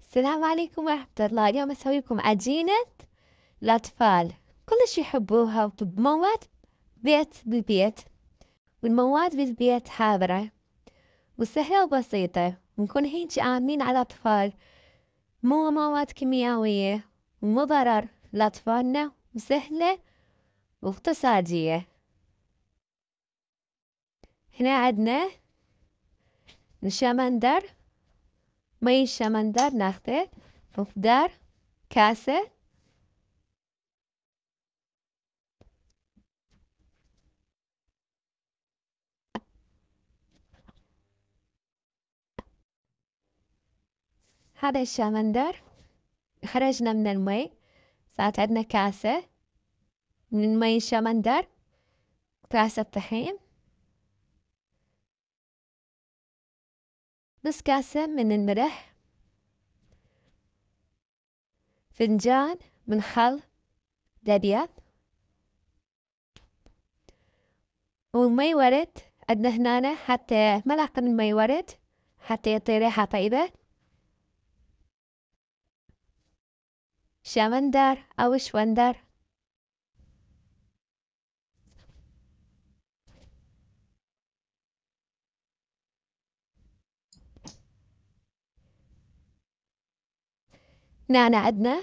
السلام عليكم ورحمة الله اليوم أسوي لكم عجينة الأطفال كلش يحبوها وبمواد بيت بالبيت والمواد بالبيت حاضرة وسهلة وبسيطة نكون هيك آمنين على الأطفال مو مواد كيميائية ومو ضرر لأطفالنا وسهلة واقتصادية هنا عدنا الشمندر مي الشمندر ناخذه مقدار كاسة هذا الشامندر خرجنا من المي صارت عندنا كاسة من مي الشامندر كاسة طحين نص كاسة من الملح فنجان من خل الأبيض والمي ورد عندنا هنا حتى ملعقة من المي ورد حتى يطير ريحة طيبة شمندر أو شوندر نعنع عدنا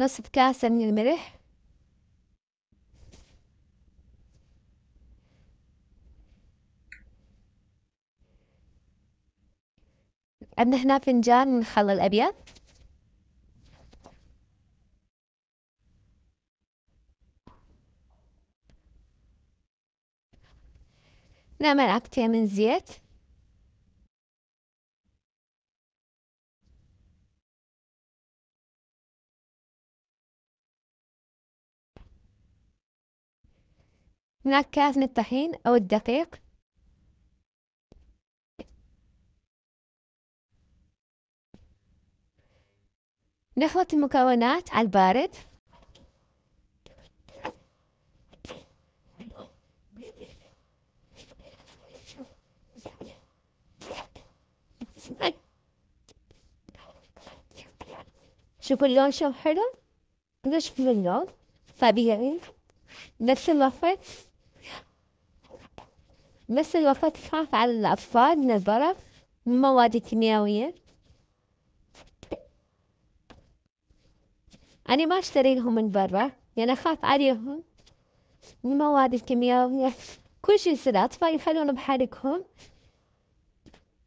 نصف كاسة من الملح عندنا هنا فنجان من الخل الأبيض نعمل عقدتين من زيت هناك كاس من الطحين أو الدقيق نخلط المكونات على البارد شوف اللون شو حلو ليش من اللون طبيعي نفس الوقت نفس الوقت تخاف على الأطفال من الظرف من مواد كيميائية أنا ما أشتري لهم من برا يعني أخاف عليهم المواد الكيميائية كل شي يصير أطفال يخلون بحالكم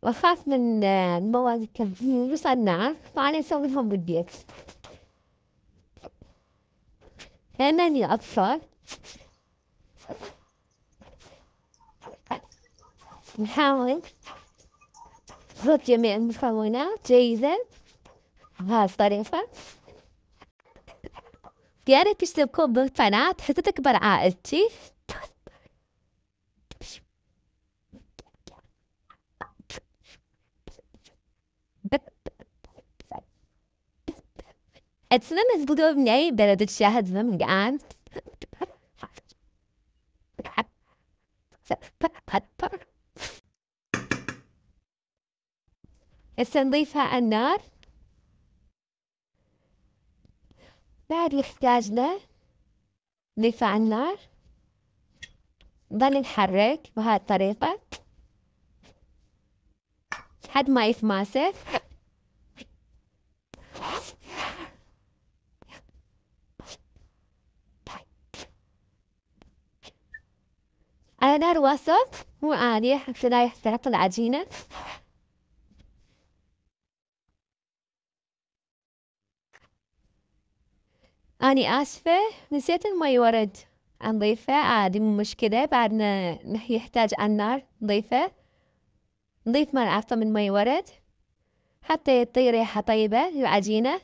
واخاف من المواد آه، التبخير المصنعة فأنا أسويهم بالبيت لأنني أطفال نحاول نحط جميع المكونات جيدا بهذه الطريقة يا ريت تشتركون بالقناة حتى تكبر عائلتي At swimmers długo mniej, byle do trzech swym gaan. هسه نضيفها النار بعد يحتاج له نضيفها على النار ضل نحرك بهاي الطريقة لحد ما يتماسك على نار وسط مو عالية حتى لا يحترق العجينة أني آسفة نسيت المي ورد نضيفه عادي مو مشكلة بعدنا يحتاج على النار نضيفه نضيف ملعقة من مي ورد حتى يطير ريحة طيبة العجينه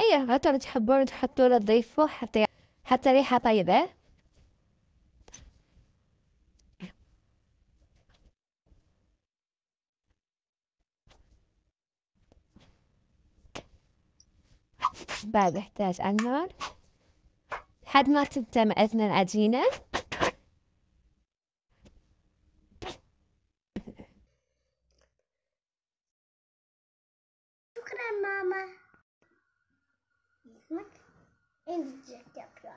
أي غطا تحبون له تضيفوه حتى حتى ريحة طيبة بعد احتاج على النار لحد ما تنتمئتنا العجينة en güzel yapıyor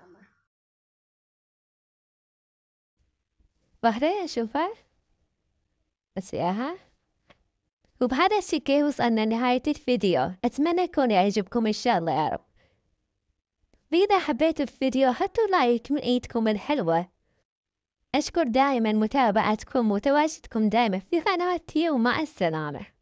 وبهذا الشكل وصلنا لنهاية الفيديو أتمنى يكون يعجبكم إن شاء الله يا رب وإذا حبيتوا الفيديو حطوا لايك من إيدكم الحلوة أشكر دائما متابعتكم وتواجدكم دائما في قناتي ومع السلامة